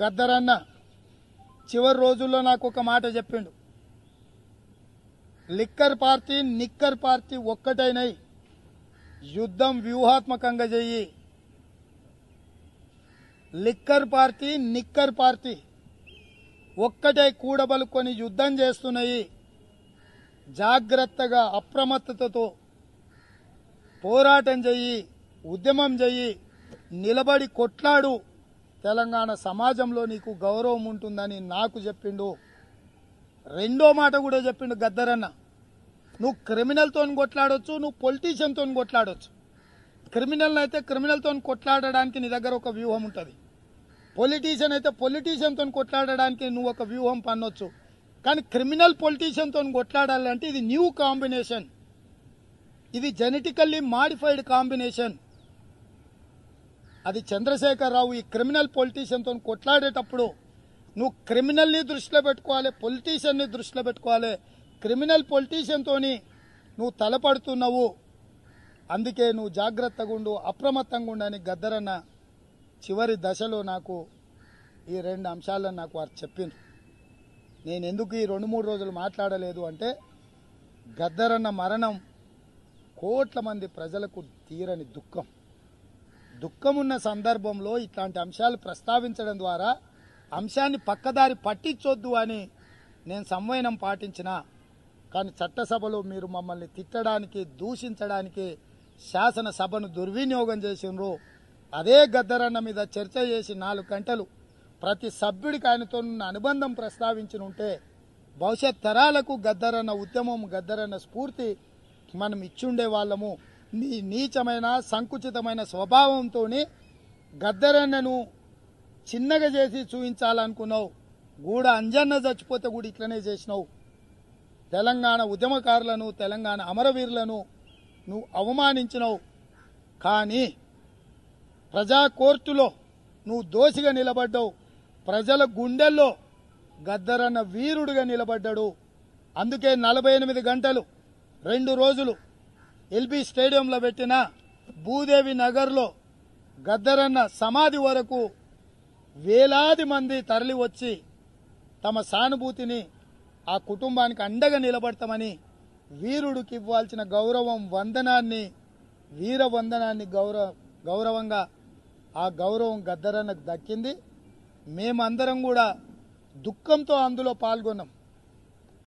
గద్దరన్న చివరి రోజుల్లో నాకు ఒక మాట చెప్పిండు లిక్కర్ పార్టీ నిక్కర్ పార్టీ ఒక్కటైనయి యుద్ధం వ్యూహాత్మకంగా చెయ్యి లిక్కర్ పార్టీ నిక్కర్ పార్టీ ఒక్కటే కూడబలుకొని యుద్ధం చేస్తున్నాయి జాగ్రత్తగా అప్రమత్తతతో పోరాటం చెయ్యి ఉద్యమం చెయ్యి నిలబడి కొట్లాడు తెలంగాణ సమాజంలో నీకు గౌరవం ఉంటుందని నాకు చెప్పిండు రెండో మాట కూడా చెప్పిండు గద్దరన్న నువ్వు క్రిమినల్తో కొట్లాడొచ్చు నువ్వు పొలిటీషియన్తో కొట్లాడొచ్చు క్రిమినల్ అయితే క్రిమినల్తో కొట్లాడడానికి నీ దగ్గర ఒక వ్యూహం ఉంటుంది పొలిటీషియన్ అయితే పొలిటీషియన్తో కొట్లాడడానికి నువ్వు ఒక వ్యూహం పన్నొచ్చు కానీ క్రిమినల్ పొలిటీషియన్తో కొట్లాడాలంటే ఇది న్యూ కాంబినేషన్ ఇది జెనెటికల్లీ మాడిఫైడ్ కాంబినేషన్ అది చంద్రశేఖరరావు ఈ క్రిమినల్ పొలిటీషియన్తో కొట్లాడేటప్పుడు నువ్వు క్రిమినల్ని దృష్టిలో పెట్టుకోవాలి పొలిటీషియన్ని దృష్టిలో పెట్టుకోవాలి క్రిమినల్ పొలిటీషియన్తో నువ్వు తలపడుతున్నావు అందుకే నువ్వు జాగ్రత్తగా ఉండు అప్రమత్తంగా ఉండని గద్దరన్న చివరి దశలో నాకు ఈ రెండు అంశాలను నాకు వారు చెప్పింది నేను ఎందుకు ఈ రెండు మూడు రోజులు మాట్లాడలేదు అంటే గద్దరన్న మరణం కోట్ల మంది ప్రజలకు తీరని దుఃఖం దుఃఖమున్న సందర్భంలో ఇట్లాంటి అంశాలు ప్రస్తావించడం ద్వారా అంశాన్ని పక్కదారి పట్టించొద్దు అని నేను సంవయనం పాటించిన కానీ చట్టసభలో మీరు మమ్మల్ని తిట్టడానికి దూషించడానికి శాసనసభను దుర్వినియోగం చేసినారు అదే గద్దరన్న మీద చర్చ చేసి నాలుగు గంటలు ప్రతి సభ్యుడికి ఆయనతో అనుబంధం ప్రస్తావించిన ఉంటే భవిష్యత్ తరాలకు గద్దరన్న ఉద్యమం గద్దరన్న స్ఫూర్తి మనం ఇచ్చుండే వాళ్ళము నీ నీచమైన సంకుచితమైన స్వభావంతో గద్దరన్నను చిన్నగా చేసి చూపించాలనుకున్నావు గూడ అంజన్న చచ్చిపోతే కూడా ఇట్లనే చేసినావు తెలంగాణ ఉద్యమకారులను తెలంగాణ అమరవీరులను నువ్వు అవమానించినవు కానీ ప్రజా కోర్టులో నువ్వు దోషిగా నిలబడ్డావు ప్రజల గుండెల్లో గద్దరన్న వీరుడిగా నిలబడ్డాడు అందుకే నలభై ఎనిమిది గంటలు రెండు రోజులు ఎల్బి స్టేడియంలో పెట్టిన భూదేవి నగర్లో గద్దరన్న సమాధి వరకు వేలాది మంది తరలి వచ్చి తమ సానుభూతిని ఆ కుటుంబానికి అండగా నిలబడతామని వీరుడికి ఇవ్వాల్సిన గౌరవం వందనాన్ని వీర వందనాన్ని గౌరవ గౌరవంగా ఆ గౌరవం గద్దరన్నకు దక్కింది మేమందరం కూడా దుఃఖంతో అందులో పాల్గొన్నాం